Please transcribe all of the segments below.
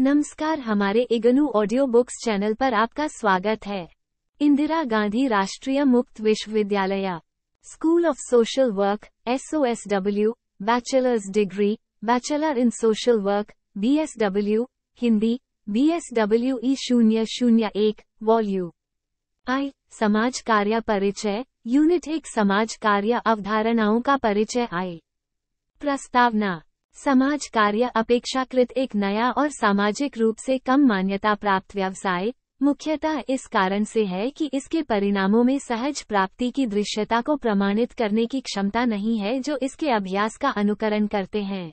नमस्कार हमारे IGNOU audio books channel पर आपका स्वागत है Indira Gandhi Rashtriya Mukt Vishwavidyalaya school of social work S W bachelors degree bachelor in social work B S W Hindi B S W E शून्य शून्य एक वॉल्यू आई समाज कार्य परिचय यूनिट एक समाज कार्य अवधारणाओं का परिचय आई प्रस्तावना समाज कार्य अपेक्षाकृत एक नया और सामाजिक रूप से कम मान्यता प्राप्त व्यवसाय मुख्यतः इस कारण से है कि इसके परिणामों में सहज प्राप्ति की दृश्यता को प्रमाणित करने की क्षमता नहीं है जो इसके अभ्यास का अनुकरण करते हैं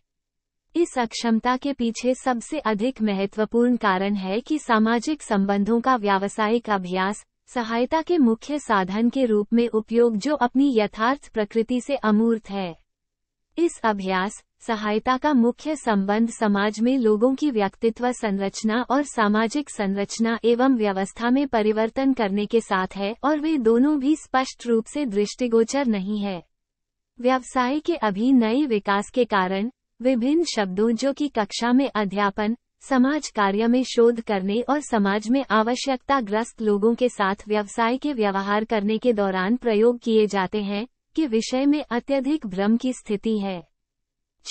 इस अक्षमता के पीछे सबसे अधिक महत्वपूर्ण कारण है कि सामाजिक संबंधों का व्यावसायिक अभ्यास सहायता के मुख्य साधन के रूप में उपयोग जो अपनी यथार्थ प्रकृति से अमूर्त है इस अभ्यास सहायता का मुख्य संबंध समाज में लोगों की व्यक्तित्व संरचना और सामाजिक संरचना एवं व्यवस्था में परिवर्तन करने के साथ है और वे दोनों भी स्पष्ट रूप से दृष्टिगोचर नहीं है व्यवसाय के अभी नए विकास के कारण विभिन्न शब्दों जो कि कक्षा में अध्यापन समाज कार्य में शोध करने और समाज में आवश्यकता ग्रस्त लोगों के साथ व्यवसाय के व्यवहार करने के दौरान प्रयोग किए जाते हैं के विषय में अत्यधिक भ्रम की स्थिति है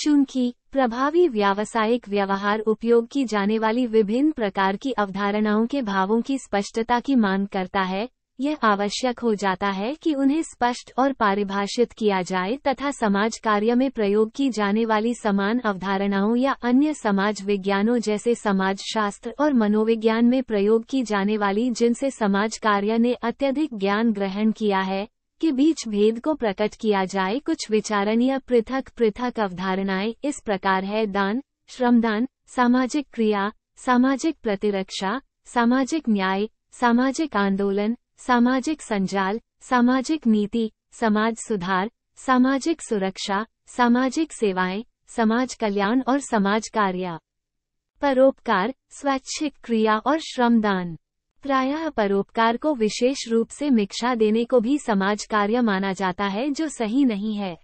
चूंकि प्रभावी व्यावसायिक व्यवहार उपयोग की जाने वाली विभिन्न प्रकार की अवधारणाओं के भावों की स्पष्टता की मांग करता है यह आवश्यक हो जाता है कि उन्हें स्पष्ट और परिभाषित किया जाए तथा समाज कार्य में प्रयोग की जाने वाली समान अवधारणाओं या अन्य समाज विज्ञानों जैसे समाज शास्त्र और मनोविज्ञान में प्रयोग की जाने वाली जिनसे समाज कार्य ने अत्यधिक ज्ञान ग्रहण किया है के बीच भेद को प्रकट किया जाए कुछ विचारणीय पृथक पृथक अवधारणाएं इस प्रकार है दान श्रमदान सामाजिक क्रिया सामाजिक प्रतिरक्षा सामाजिक न्याय सामाजिक आंदोलन सामाजिक संजाल सामाजिक नीति समाज सुधार सामाजिक सुरक्षा सामाजिक सेवाएं समाज कल्याण और समाज कार्य परोपकार स्वैच्छिक क्रिया और श्रमदान प्रायः परोपकार को विशेष रूप से मिक्षा देने को भी समाज कार्य माना जाता है जो सही नहीं है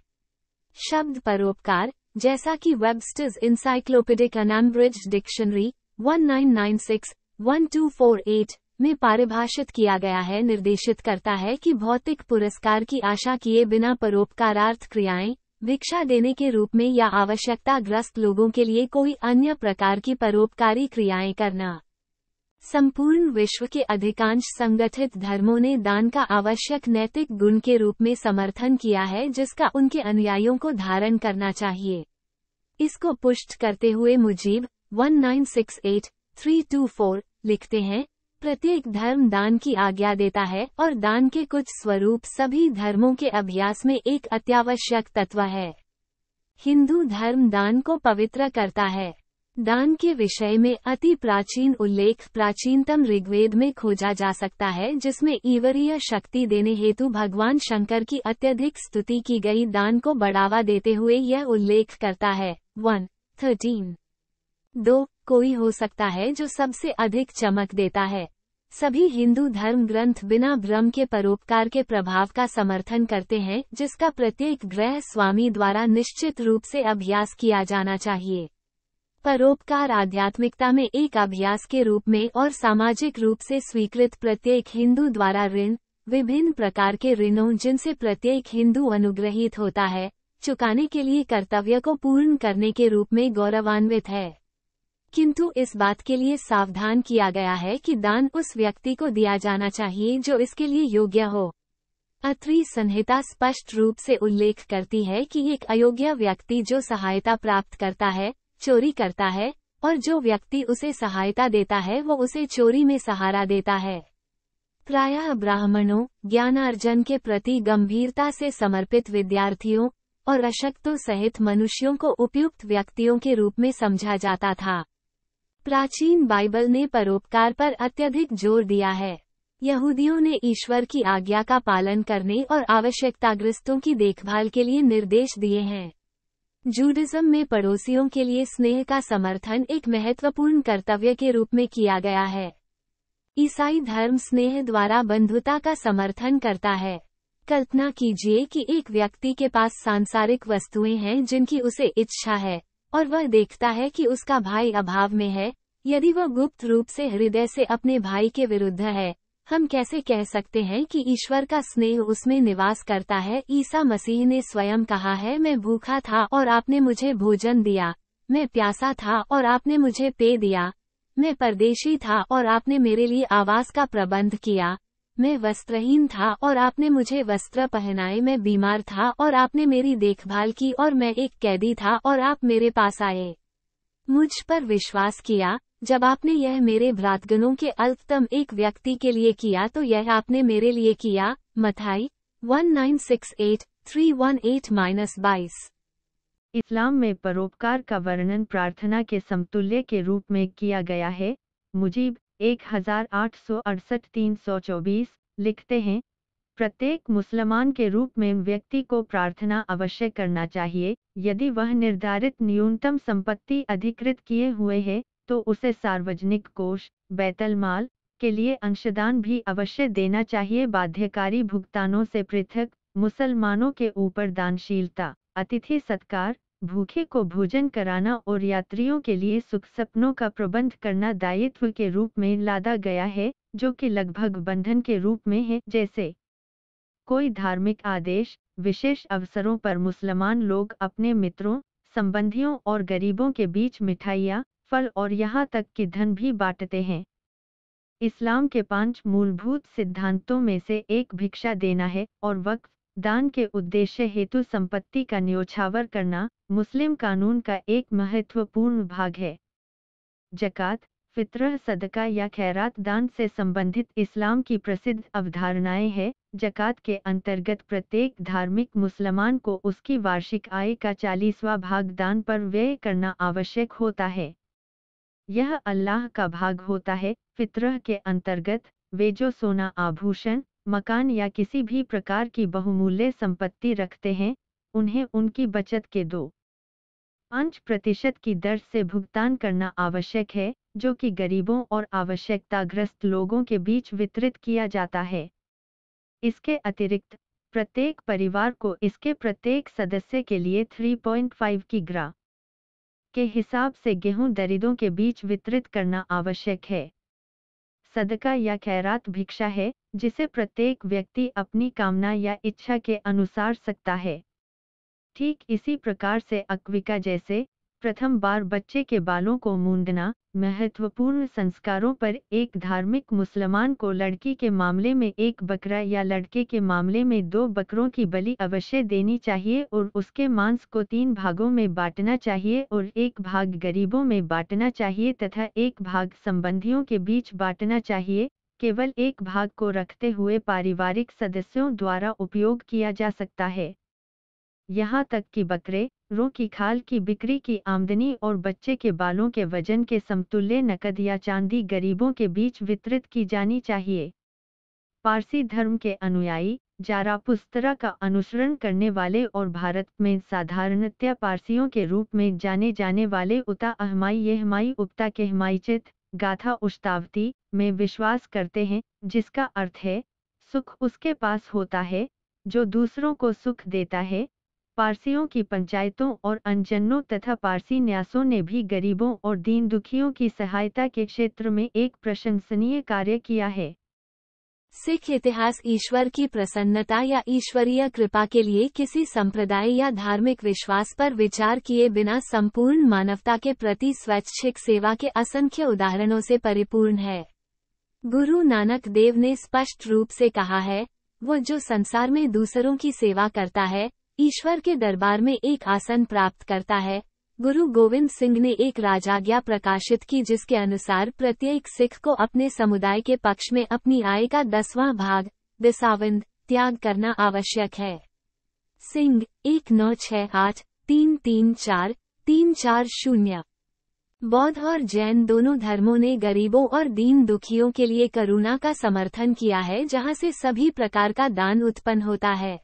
शब्द परोपकार जैसा कि वेबस्टर्स इंसाइक्लोपीडिक अनब्रिज डिक्शनरी 1996-1248 में पारिभाषित किया गया है निर्देशित करता है कि भौतिक पुरस्कार की आशा किए बिना परोपकारार्थ क्रियाएं भिक्षा देने के रूप में या आवश्यकता ग्रस्त लोगों के लिए कोई अन्य प्रकार की परोपकारी क्रियाएं करना संपूर्ण विश्व के अधिकांश संगठित धर्मों ने दान का आवश्यक नैतिक गुण के रूप में समर्थन किया है जिसका उनके अनुयायियों को धारण करना चाहिए इसको पुष्ट करते हुए मुजीब 1968324 लिखते हैं प्रत्येक धर्म दान की आज्ञा देता है और दान के कुछ स्वरूप सभी धर्मों के अभ्यास में एक अत्यावश्यक तत्व है हिंदू धर्म दान को पवित्र करता है दान के विषय में अति प्राचीन उल्लेख प्राचीनतम ऋग्वेद में खोजा जा सकता है जिसमें ईवरीय शक्ति देने हेतु भगवान शंकर की अत्यधिक स्तुति की गई दान को बढ़ावा देते हुए यह उल्लेख करता है वन थर्टीन दो कोई हो सकता है जो सबसे अधिक चमक देता है सभी हिंदू धर्म ग्रंथ बिना भ्रम के परोपकार के प्रभाव का समर्थन करते हैं जिसका प्रत्येक ग्रह स्वामी द्वारा निश्चित रूप से अभ्यास किया जाना चाहिए परोपकार आध्यात्मिकता में एक अभ्यास के रूप में और सामाजिक रूप से स्वीकृत प्रत्येक हिंदू द्वारा ऋण विभिन्न प्रकार के ऋणों जिनसे प्रत्येक हिंदू अनुग्रहित होता है चुकाने के लिए कर्तव्य को पूर्ण करने के रूप में गौरवान्वित है किंतु इस बात के लिए सावधान किया गया है कि दान उस व्यक्ति को दिया जाना चाहिए जो इसके लिए योग्य हो अत्री संहिता स्पष्ट रूप से उल्लेख करती है कि एक अयोग्य व्यक्ति जो सहायता प्राप्त करता है चोरी करता है और जो व्यक्ति उसे सहायता देता है वो उसे चोरी में सहारा देता है प्रायः ब्राह्मणों ज्ञानार्जन के प्रति गंभीरता से समर्पित विद्यार्थियों और अशक्तों सहित मनुष्यों को उपयुक्त व्यक्तियों के रूप में समझा जाता था प्राचीन बाइबल ने परोपकार पर अत्यधिक जोर दिया है यहूदियों ने ईश्वर की आज्ञा का पालन करने और आवश्यकताग्रस्तों की देखभाल के लिए निर्देश दिए हैं जूडिज्म में पड़ोसियों के लिए स्नेह का समर्थन एक महत्वपूर्ण कर्तव्य के रूप में किया गया है ईसाई धर्म स्नेह द्वारा बंधुता का समर्थन करता है कल्पना कीजिए कि एक व्यक्ति के पास सांसारिक वस्तुएं हैं जिनकी उसे इच्छा है और वह देखता है कि उसका भाई अभाव में है यदि वह गुप्त रूप से हृदय से अपने भाई के विरुद्ध है हम कैसे कह सकते हैं कि ईश्वर का स्नेह उसमें निवास करता है ईसा मसीह ने स्वयं कहा है मैं भूखा था और आपने मुझे भोजन दिया मैं प्यासा था और आपने मुझे पे दिया मैं परदेशी था और आपने मेरे लिए आवास का प्रबंध किया मैं वस्त्रहीन था और आपने मुझे वस्त्र पहनाए मैं बीमार था और आपने मेरी देखभाल की और मैं एक कैदी था और आप मेरे पास आए मुझ पर विश्वास किया जब आपने यह मेरे भ्रातगणों के अल्पतम एक व्यक्ति के लिए किया तो यह आपने मेरे लिए किया Mathai one one nine six eight eight three minus बाईस इस्लाम में परोपकार का वर्णन प्रार्थना के समतुल्य के रूप में किया गया है मुजीब एक हजार आठ सौ अड़सठ तीन सौ चौबीस लिखते हैं प्रत्येक मुसलमान के रूप में व्यक्ति को प्रार्थना अवश्य करना चाहिए यदि वह निर्धारित न्यूनतम संपत्ति अधिकृत किए हुए है तो उसे सार्वजनिक कोष बैतल माल के लिए अंशदान भी अवश्य देना चाहिए बाध्यकारी भुगतानों से पृथक मुसलमानों के ऊपर दानशीलता अतिथि सत्कार भूखे को भोजन कराना और यात्रियों के लिए सुख सपनों का प्रबंध करना दायित्व के रूप में लादा गया है जो कि लगभग बंधन के रूप में है जैसे कोई धार्मिक आदेश विशेष अवसरों पर मुसलमान लोग अपने मित्रों संबंधियों और गरीबों के बीच मिठाइयाँ फल और यहाँ तक कि धन भी बांटते हैं इस्लाम के पांच मूलभूत सिद्धांतों में से एक भिक्षा देना है और वक्त दान के उद्देश्य हेतु संपत्ति का न्योछावर करना मुस्लिम कानून का एक महत्वपूर्ण भाग है जकात फित्रह सदका या खैरात दान से संबंधित इस्लाम की प्रसिद्ध अवधारणाएं हैं जकात के अंतर्गत प्रत्येक धार्मिक मुसलमान को उसकी वार्षिक आय का चालीसवा भाग दान पर व्यय करना आवश्यक होता है यह अल्लाह का भाग होता है फितरह के अंतर्गत वे जो सोना आभूषण मकान या किसी भी प्रकार की बहुमूल्य संपत्ति रखते हैं उन्हें उनकी बचत के दो पांच प्रतिशत की दर से भुगतान करना आवश्यक है जो कि गरीबों और आवश्यकताग्रस्त लोगों के बीच वितरित किया जाता है इसके अतिरिक्त प्रत्येक परिवार को इसके प्रत्येक सदस्य के लिए 3.5 की ग्रा के हिसाब से गेहूं दरिदों के बीच वितरित करना आवश्यक है सदका या खैरात भिक्षा है जिसे प्रत्येक व्यक्ति अपनी कामना या इच्छा के अनुसार सकता है ठीक इसी प्रकार से अक्विका जैसे प्रथम बार बच्चे के बालों को मूंदना महत्वपूर्ण संस्कारों पर एक धार्मिक मुसलमान को लड़की के मामले में एक बकरा या लड़के के मामले में दो बकरों की बलि अवश्य देनी चाहिए और उसके मांस को तीन भागों में बांटना चाहिए और एक भाग गरीबों में बांटना चाहिए तथा एक भाग संबंधियों के बीच बांटना चाहिए केवल एक भाग को रखते हुए पारिवारिक सदस्यों द्वारा उपयोग किया जा सकता है यहाँ तक कि बकरे रो की खाल की बिक्री की आमदनी और बच्चे के बालों के वजन के समतुल्य नकद या चांदी गरीबों के बीच वितरित की जानी चाहिए पारसी धर्म के अनुयायी जारापुस्तरा का अनुसरण करने वाले और भारत में साधारणतया पारसियों के रूप में जाने जाने वाले उता अहमाई यहमाई उपता के हमाईचित गाथा उश्तावती में विश्वास करते हैं जिसका अर्थ है सुख उसके पास होता है जो दूसरों को सुख देता है पारसियों की पंचायतों और अनजनों तथा पारसी न्यासों ने भी गरीबों और दीन दुखियों की सहायता के क्षेत्र में एक प्रशंसनीय कार्य किया है सिख इतिहास ईश्वर की प्रसन्नता या ईश्वरीय कृपा के लिए किसी संप्रदाय या धार्मिक विश्वास पर विचार किए बिना संपूर्ण मानवता के प्रति स्वैच्छिक सेवा के असंख्य उदाहरणों से परिपूर्ण है गुरु नानक देव ने स्पष्ट रूप से कहा है वो जो संसार में दूसरों की सेवा करता है ईश्वर के दरबार में एक आसन प्राप्त करता है गुरु गोविंद सिंह ने एक राजाज्ञा प्रकाशित की जिसके अनुसार प्रत्येक सिख को अपने समुदाय के पक्ष में अपनी आय का दसवां भाग दिसाविंद त्याग करना आवश्यक है सिंह एक नौ छः आठ तीन तीन चार तीन चार शून्य बौद्ध और जैन दोनों धर्मों ने गरीबों और दीन दुखियों के लिए करुणा का समर्थन किया है जहाँ से सभी प्रकार का दान उत्पन्न होता है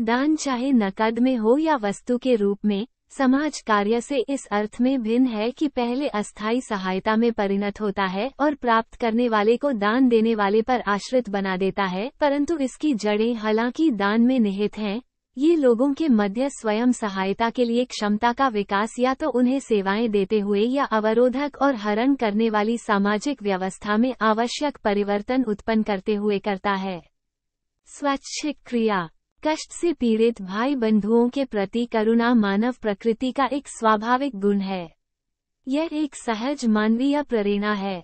दान चाहे नकद में हो या वस्तु के रूप में समाज कार्य से इस अर्थ में भिन्न है कि पहले अस्थाई सहायता में परिणत होता है और प्राप्त करने वाले को दान देने वाले पर आश्रित बना देता है परंतु इसकी जड़ें हालांकि दान में निहित हैं ये लोगों के मध्य स्वयं सहायता के लिए क्षमता का विकास या तो उन्हें सेवाएं देते हुए या अवरोधक और हरण करने वाली सामाजिक व्यवस्था में आवश्यक परिवर्तन उत्पन्न करते हुए करता है स्वैच्छिक क्रिया कष्ट से पीड़ित भाई बंधुओं के प्रति करुणा मानव प्रकृति का एक स्वाभाविक गुण है यह एक सहज मानवीय प्रेरणा है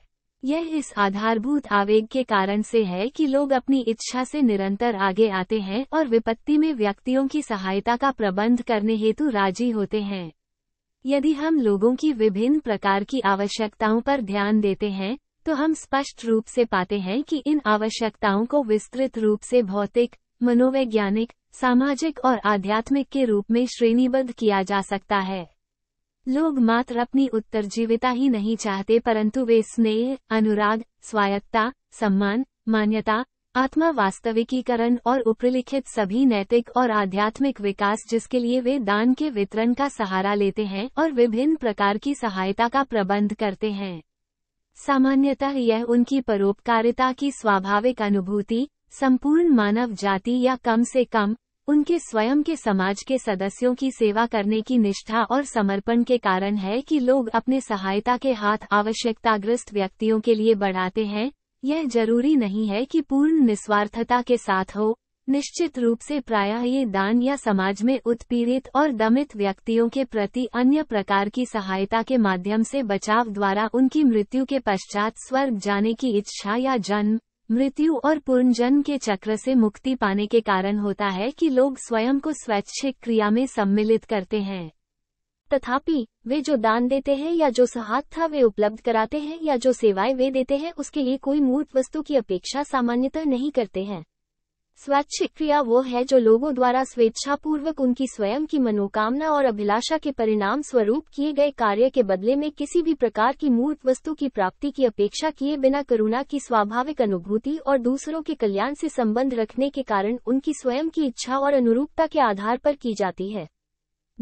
यह इस आधारभूत आवेग के कारण से है कि लोग अपनी इच्छा से निरंतर आगे आते हैं और विपत्ति में व्यक्तियों की सहायता का प्रबंध करने हेतु राजी होते हैं यदि हम लोगों की विभिन्न प्रकार की आवश्यकताओं पर ध्यान देते हैं तो हम स्पष्ट रूप से पाते हैं कि इन आवश्यकताओं को विस्तृत रूप से भौतिक मनोवैज्ञानिक सामाजिक और आध्यात्मिक के रूप में श्रेणीबद्ध किया जा सकता है लोग मात्र अपनी उत्तरजीविता ही नहीं चाहते परंतु वे स्नेह अनुराग स्वायत्ता सम्मान मान्यता आत्मा वास्तविकीकरण और उपलिखित सभी नैतिक और आध्यात्मिक विकास जिसके लिए वे दान के वितरण का सहारा लेते हैं और विभिन्न प्रकार की सहायता का प्रबंध करते हैं सामान्यतः यह उनकी परोपकारिता की स्वाभाविक अनुभूति संपूर्ण मानव जाति या कम से कम उनके स्वयं के समाज के सदस्यों की सेवा करने की निष्ठा और समर्पण के कारण है कि लोग अपने सहायता के हाथ आवश्यकताग्रस्त व्यक्तियों के लिए बढ़ाते हैं यह जरूरी नहीं है कि पूर्ण निस्वार्थता के साथ हो निश्चित रूप से प्रायः ये दान या समाज में उत्पीड़ित और दमित व्यक्तियों के प्रति अन्य प्रकार की सहायता के माध्यम से बचाव द्वारा उनकी मृत्यु के पश्चात स्वर्ग जाने की इच्छा या जन्म मृत्यु और पुनर्जन्म के चक्र से मुक्ति पाने के कारण होता है कि लोग स्वयं को स्वैच्छिक क्रिया में सम्मिलित करते हैं तथापि वे जो दान देते हैं या जो सहायता वे उपलब्ध कराते हैं या जो सेवाएं वे देते हैं उसके लिए कोई मूर्त वस्तु की अपेक्षा सामान्यतः नहीं करते हैं स्वैच्छिक क्रिया वो है जो लोगों द्वारा स्वेच्छापूर्वक उनकी स्वयं की मनोकामना और अभिलाषा के परिणाम स्वरूप किए गए कार्य के बदले में किसी भी प्रकार की मूर्त वस्तु की प्राप्ति की अपेक्षा किए बिना करुणा की स्वाभाविक अनुभूति और दूसरों के कल्याण से संबंध रखने के कारण उनकी स्वयं की इच्छा और अनुरूपता के आधार पर की जाती है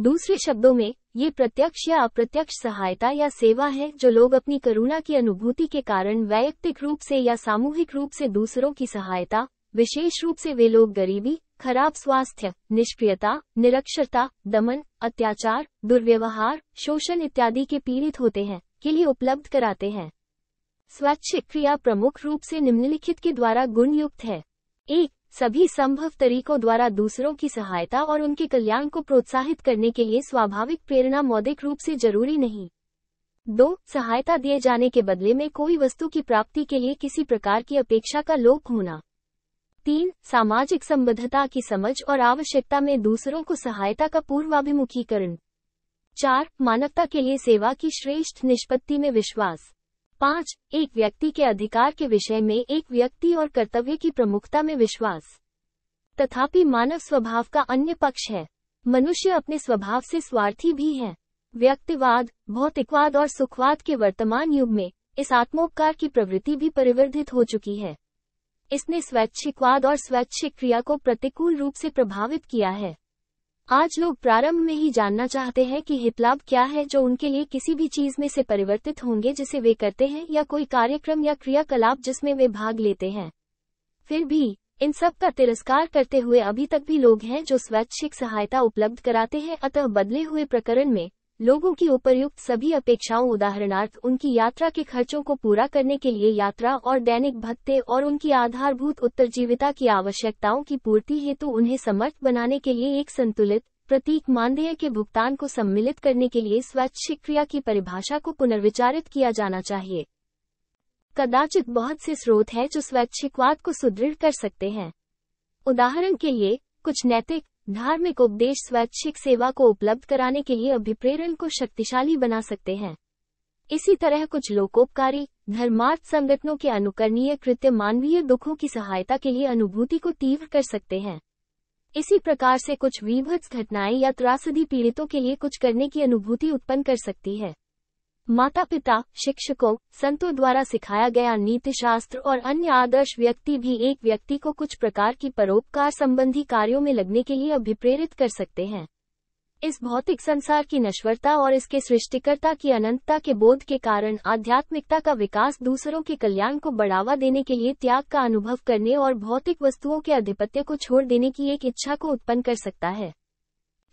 दूसरे शब्दों में ये प्रत्यक्ष या अप्रत्यक्ष सहायता या सेवा है जो लोग अपनी करुणा की अनुभूति के कारण वैयक्तिक रूप से या सामूहिक रूप से दूसरों की सहायता विशेष रूप से वे लोग गरीबी खराब स्वास्थ्य निष्क्रियता निरक्षरता दमन अत्याचार दुर्व्यवहार शोषण इत्यादि के पीड़ित होते हैं के लिए उपलब्ध कराते हैं स्वैच्छिक क्रिया प्रमुख रूप से निम्नलिखित के द्वारा गुण युक्त है एक सभी संभव तरीकों द्वारा दूसरों की सहायता और उनके कल्याण को प्रोत्साहित करने के लिए स्वाभाविक प्रेरणा मौद्रिक रूप से जरूरी नहीं दो सहायता दिए जाने के बदले में कोई वस्तु की प्राप्ति के लिए किसी प्रकार की अपेक्षा का लोप होना तीन सामाजिक संबद्धता की समझ और आवश्यकता में दूसरों को सहायता का पूर्वाभिमुखीकरण चार मानवता के लिए सेवा की श्रेष्ठ निष्पत्ति में विश्वास पाँच एक व्यक्ति के अधिकार के विषय में एक व्यक्ति और कर्तव्य की प्रमुखता में विश्वास तथापि मानव स्वभाव का अन्य पक्ष है मनुष्य अपने स्वभाव से स्वार्थी भी है व्यक्तिवाद भौतिकवाद और सुखवाद के वर्तमान युग में इस आत्मोपकार की प्रवृत्ति भी परिवर्धित हो चुकी है इसने स्वैच्छिकवाद और स्वैच्छिक क्रिया को प्रतिकूल रूप से प्रभावित किया है आज लोग प्रारंभ में ही जानना चाहते हैं कि हितलाभ क्या है जो उनके लिए किसी भी चीज में से परिवर्तित होंगे जिसे वे करते हैं या कोई कार्यक्रम या क्रियाकलाप जिसमें वे भाग लेते हैं फिर भी इन सब का तिरस्कार करते हुए अभी तक भी लोग हैं जो स्वैच्छिक सहायता उपलब्ध कराते हैं अतः बदले हुए प्रकरण में लोगों की उपरयुक्त सभी अपेक्षाओं उदाहरणार्थ उनकी यात्रा के खर्चों को पूरा करने के लिए यात्रा और दैनिक भत्ते और उनकी आधारभूत उत्तरजीविता की आवश्यकताओं की पूर्ति हेतु उन्हें समर्थ बनाने के लिए एक संतुलित प्रतीक मानदेय के भुगतान को सम्मिलित करने के लिए स्वैच्छिक क्रिया की परिभाषा को पुनर्विचारित किया जाना चाहिए कदाचित बहुत से स्रोत हैं जो स्वैच्छिकवाद को सुदृढ़ कर सकते हैं उदाहरण के लिए कुछ नैतिक धार्मिक उपदेश स्वैच्छिक सेवा को उपलब्ध कराने के लिए अभिप्रेरण को शक्तिशाली बना सकते हैं इसी तरह कुछ लोकोपकारी धर्मार्थ संगठनों के अनुकरणीय कृत्य मानवीय दुखों की सहायता के लिए अनुभूति को तीव्र कर सकते हैं इसी प्रकार से कुछ विभत्स घटनाएं या त्रासदी पीड़ितों के लिए कुछ करने की अनुभूति उत्पन्न कर सकती है माता पिता शिक्षकों संतों द्वारा सिखाया गया नीति शास्त्र और अन्य आदर्श व्यक्ति भी एक व्यक्ति को कुछ प्रकार की परोपकार संबंधी कार्यों में लगने के लिए अभिप्रेरित कर सकते हैं इस भौतिक संसार की नश्वरता और इसके सृष्टिकर्ता की अनंतता के बोध के कारण आध्यात्मिकता का विकास दूसरों के कल्याण को बढ़ावा देने के लिए त्याग का अनुभव करने और भौतिक वस्तुओं के आधिपत्य को छोड़ देने की एक इच्छा को उत्पन्न कर सकता है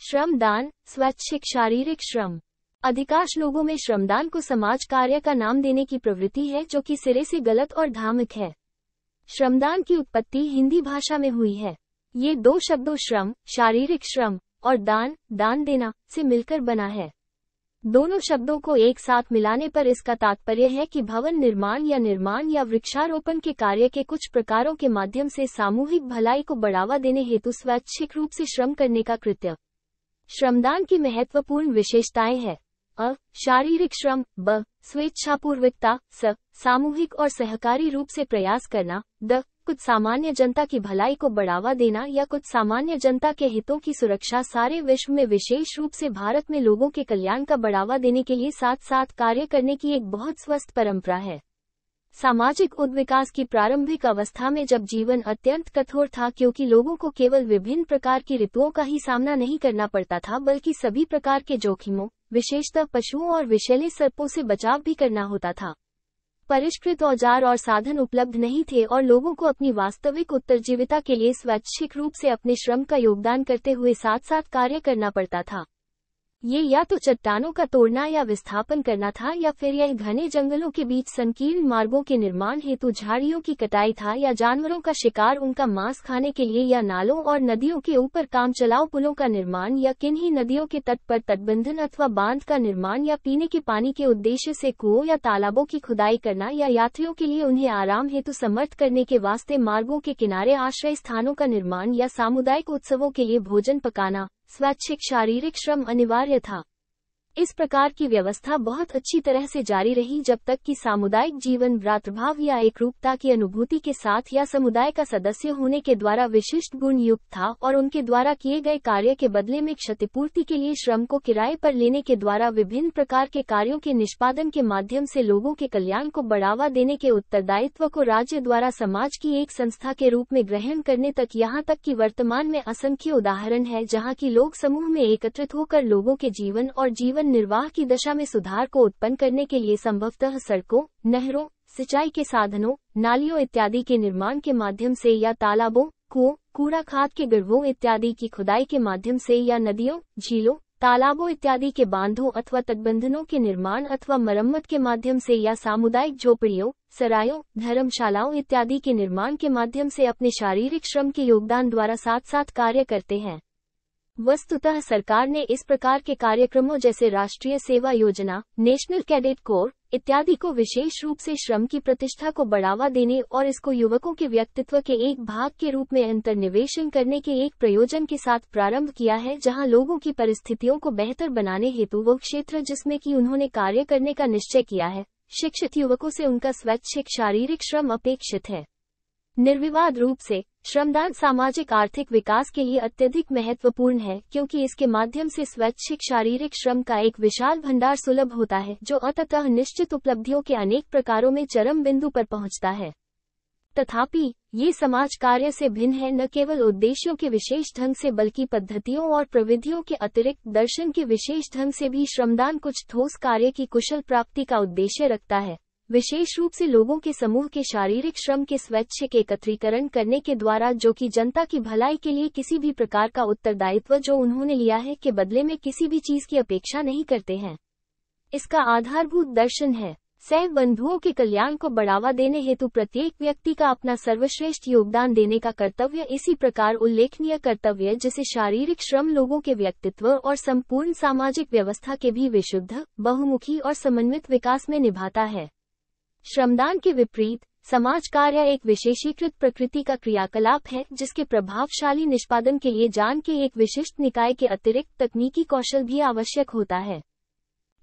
श्रम दान स्वैच्छिक शारीरिक श्रम अधिकांश लोगों में श्रमदान को समाज कार्य का नाम देने की प्रवृत्ति है जो कि सिरे से गलत और धामक है श्रमदान की उत्पत्ति हिंदी भाषा में हुई है ये दो शब्दों श्रम शारीरिक श्रम और दान दान देना से मिलकर बना है दोनों शब्दों को एक साथ मिलाने पर इसका तात्पर्य है कि भवन निर्माण या निर्माण या वृक्षारोपण के कार्य के कुछ प्रकारों के माध्यम से सामूहिक भलाई को बढ़ावा देने हेतु स्वैच्छिक रूप से श्रम करने का कृत्य श्रमदान की महत्वपूर्ण विशेषताएं हैं अ शारीरिक श्रम ब स्वेच्छापूर्वकता स सामूहिक और सहकारी रूप से प्रयास करना द कुछ सामान्य जनता की भलाई को बढ़ावा देना या कुछ सामान्य जनता के हितों की सुरक्षा सारे विश्व में विशेष रूप से भारत में लोगों के कल्याण का बढ़ावा देने के लिए साथ साथ कार्य करने की एक बहुत स्वस्थ परंपरा है सामाजिक उद्विकास की प्रारंभिक अवस्था में जब जीवन अत्यंत कठोर था क्योंकि लोगों को केवल विभिन्न प्रकार की ऋतुओं का ही सामना नहीं करना पड़ता था बल्कि सभी प्रकार के जोखिमों विशेषतः पशुओं और विषैले सर्पों से बचाव भी करना होता था परिष्कृत औजार और साधन उपलब्ध नहीं थे और लोगों को अपनी वास्तविक उत्तरजीविता के लिए स्वैच्छिक रूप से अपने श्रम का योगदान करते हुए साथ साथ कार्य करना पड़ता था ये या तो चट्टानों का तोड़ना या विस्थापन करना था या फिर यह घने जंगलों के बीच संकीर्ण मार्गों के निर्माण हेतु झाड़ियों की कटाई था या जानवरों का शिकार उनका मांस खाने के लिए या नालों और नदियों के ऊपर काम चलाओ पुलों का निर्माण या ही नदियों के तट पर तटबंधन अथवा बांध का निर्माण या पीने के पानी के उद्देश्य से कुओं या तालाबों की खुदाई करना या यात्रियों के लिए उन्हें आराम हेतु समर्थ करने के वास्ते मार्गो के किनारे आश्रय स्थानों का निर्माण या सामुदायिक उत्सवों के लिए भोजन पकाना स्वैच्छिक शारीरिक श्रम अनिवार्य था इस प्रकार की व्यवस्था बहुत अच्छी तरह से जारी रही जब तक कि सामुदायिक जीवन भ्रातृभाव या एकरूपता की अनुभूति के साथ या समुदाय का सदस्य होने के द्वारा विशिष्ट गुण युक्त था और उनके द्वारा किए गए कार्य के बदले में क्षतिपूर्ति के लिए श्रम को किराए पर लेने के द्वारा विभिन्न प्रकार के कार्यों के निष्पादन के माध्यम से लोगों के कल्याण को बढ़ावा देने के उत्तरदायित्व को राज्य द्वारा समाज की एक संस्था के रूप में ग्रहण करने तक यहाँ तक की वर्तमान में असंख्य उदाहरण है जहाँ की लोग समूह में एकत्रित होकर लोगों के जीवन और जीवन जीवन निर्वाह की दशा में सुधार को उत्पन्न करने के लिए संभवतः सड़कों नहरों सिंचाई के साधनों नालियों इत्यादि के निर्माण के माध्यम से या तालाबों कुओं कूड़ा खाद के गढ़वों इत्यादि की खुदाई के माध्यम से या नदियों झीलों तालाबों इत्यादि के बांधों अथवा तटबंधनों के निर्माण अथवा मरम्मत के माध्यम से या सामुदायिक झोपड़ियों सरायों धर्मशालाओं इत्यादि के निर्माण के माध्यम से अपने शारीरिक श्रम के योगदान द्वारा साथ साथ कार्य करते हैं वस्तुतः सरकार ने इस प्रकार के कार्यक्रमों जैसे राष्ट्रीय सेवा योजना नेशनल कैडेट कोर इत्यादि को विशेष रूप से श्रम की प्रतिष्ठा को बढ़ावा देने और इसको युवकों के व्यक्तित्व के एक भाग के रूप में अंतर्निवेशन करने के एक प्रयोजन के साथ प्रारंभ किया है जहां लोगों की परिस्थितियों को बेहतर बनाने हेतु वो क्षेत्र जिसमें कि उन्होंने कार्य करने का निश्चय किया है शिक्षित युवकों से उनका स्वैच्छिक शारीरिक श्रम अपेक्षित है निर्विवाद रूप से श्रमदान सामाजिक आर्थिक विकास के लिए अत्यधिक महत्वपूर्ण है क्योंकि इसके माध्यम से स्वैच्छिक शारीरिक श्रम का एक विशाल भंडार सुलभ होता है जो अततः निश्चित उपलब्धियों के अनेक प्रकारों में चरम बिंदु पर पहुंचता है तथापि ये समाज कार्य से भिन्न है न केवल उद्देश्यों के विशेष ढंग से बल्कि पद्धतियों और प्रविधियों के अतिरिक्त दर्शन के विशेष ढंग से भी श्रमदान कुछ ठोस कार्य की कुशल प्राप्ति का उद्देश्य रखता है विशेष रूप से लोगों के समूह के शारीरिक श्रम के स्वैच्छिक एकत्रीकरण करने के द्वारा जो कि जनता की भलाई के लिए किसी भी प्रकार का उत्तरदायित्व जो उन्होंने लिया है के बदले में किसी भी चीज की अपेक्षा नहीं करते हैं इसका आधारभूत दर्शन है सैव बंधुओं के कल्याण को बढ़ावा देने हेतु प्रत्येक व्यक्ति का अपना सर्वश्रेष्ठ योगदान देने का कर्तव्य इसी प्रकार उल्लेखनीय कर्तव्य जिसे शारीरिक श्रम लोगों के व्यक्तित्व और संपूर्ण सामाजिक व्यवस्था के भी विशुद्ध बहुमुखी और समन्वित विकास में निभाता है श्रमदान के विपरीत समाज कार्य एक विशेषीकृत प्रकृति का क्रियाकलाप है जिसके प्रभावशाली निष्पादन के लिए जान के एक विशिष्ट निकाय के अतिरिक्त तकनीकी कौशल भी आवश्यक होता है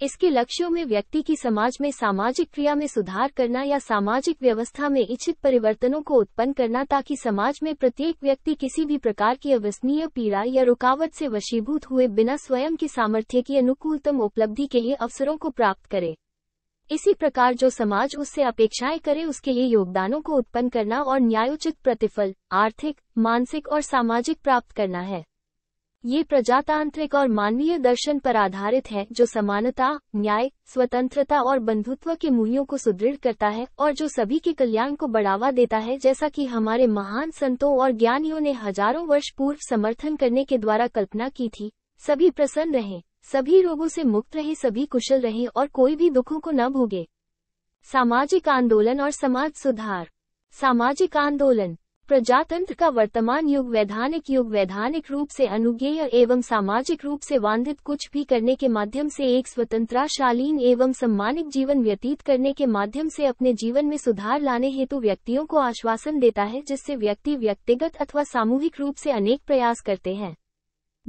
इसके लक्ष्यों में व्यक्ति की समाज में सामाजिक क्रिया में सुधार करना या सामाजिक व्यवस्था में इच्छित परिवर्तनों को उत्पन्न करना ताकि समाज में प्रत्येक व्यक्ति किसी भी प्रकार की अवसनीय पीड़ा या रुकावट से वशीभूत हुए बिना स्वयं के सामर्थ्य की अनुकूलतम उपलब्धि के लिए अवसरों को प्राप्त करे इसी प्रकार जो समाज उससे अपेक्षाएं करे उसके लिए योगदानों को उत्पन्न करना और न्यायोचित प्रतिफल आर्थिक मानसिक और सामाजिक प्राप्त करना है ये प्रजातांत्रिक और मानवीय दर्शन पर आधारित है जो समानता न्याय स्वतंत्रता और बंधुत्व के मूल्यों को सुदृढ़ करता है और जो सभी के कल्याण को बढ़ावा देता है जैसा कि हमारे महान संतों और ज्ञानियों ने हजारों वर्ष पूर्व समर्थन करने के द्वारा कल्पना की थी सभी प्रसन्न रहें सभी रोगों से मुक्त रहे सभी कुशल रहे और कोई भी दुखों को न भोगे सामाजिक आंदोलन और समाज सुधार सामाजिक आंदोलन प्रजातंत्र का वर्तमान युग वैधानिक युग वैधानिक रूप से अनुज्ञेय एवं सामाजिक रूप से वांधित कुछ भी करने के माध्यम से एक स्वतंत्राशालीन एवं सम्मानित जीवन व्यतीत करने के माध्यम से अपने जीवन में सुधार लाने हेतु व्यक्तियों को आश्वासन देता है जिससे व्यक्ति व्यक्तिगत अथवा सामूहिक रूप से अनेक प्रयास करते हैं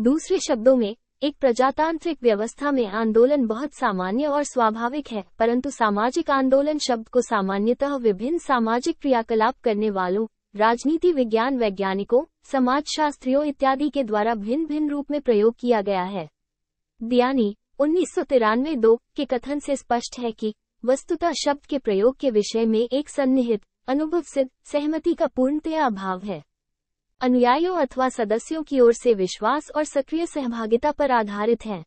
दूसरे शब्दों में एक प्रजातांत्रिक व्यवस्था में आंदोलन बहुत सामान्य और स्वाभाविक है परंतु सामाजिक आंदोलन शब्द को सामान्यतः विभिन्न सामाजिक क्रियाकलाप करने वालों राजनीति विज्ञान वैज्ञानिकों समाज शास्त्रियों इत्यादि के द्वारा भिन्न भिन्न रूप में प्रयोग किया गया है दियानी उन्नीस सौ तिरानवे दो के कथन से स्पष्ट है कि वस्तुतः शब्द के प्रयोग के विषय में एक सन्निहित अनुभव सिद्ध सहमति का पूर्णतया अभाव है अनुयायियों अथवा सदस्यों की ओर से विश्वास और सक्रिय सहभागिता पर आधारित हैं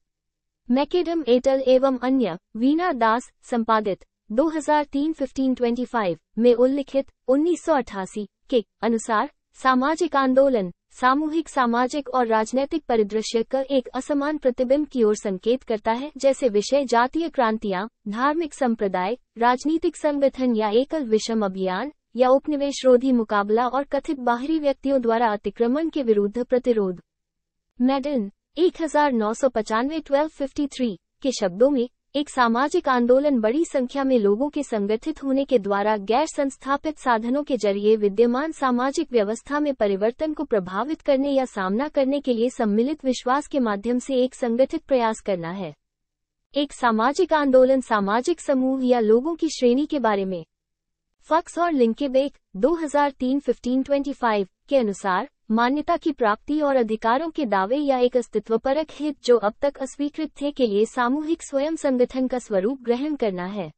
मैकेडम एटल एवं अन्य वीना दास संपादित 2003-15-25 में उल्लिखित 1988 के अनुसार सामाजिक आंदोलन सामूहिक सामाजिक और राजनैतिक परिदृश्य का एक असमान प्रतिबिंब की ओर संकेत करता है जैसे विषय जातीय क्रांतियां धार्मिक संप्रदाय राजनीतिक संगठन या एकल विषम अभियान या उपनिवेश रोधी मुकाबला और कथित बाहरी व्यक्तियों द्वारा अतिक्रमण के विरुद्ध प्रतिरोध मेडन एक हजार नौ सौ पचानवे ट्वेल्व फिफ्टी थ्री के शब्दों में एक सामाजिक आंदोलन बड़ी संख्या में लोगों के संगठित होने के द्वारा गैर संस्थापित साधनों के जरिए विद्यमान सामाजिक व्यवस्था में परिवर्तन को प्रभावित करने या सामना करने के लिए सम्मिलित विश्वास के माध्यम से एक संगठित प्रयास करना है एक सामाजिक आंदोलन सामाजिक समूह या लोगों की श्रेणी के बारे में फक्स और लिंकेबेक एक दो हजार तीन फिफ्टीन ट्वेंटी फाइव के अनुसार मान्यता की प्राप्ति और अधिकारों के दावे या एक अस्तित्वपरक हित जो अब तक अस्वीकृत थे के लिए सामूहिक स्वयं संगठन का स्वरूप ग्रहण करना है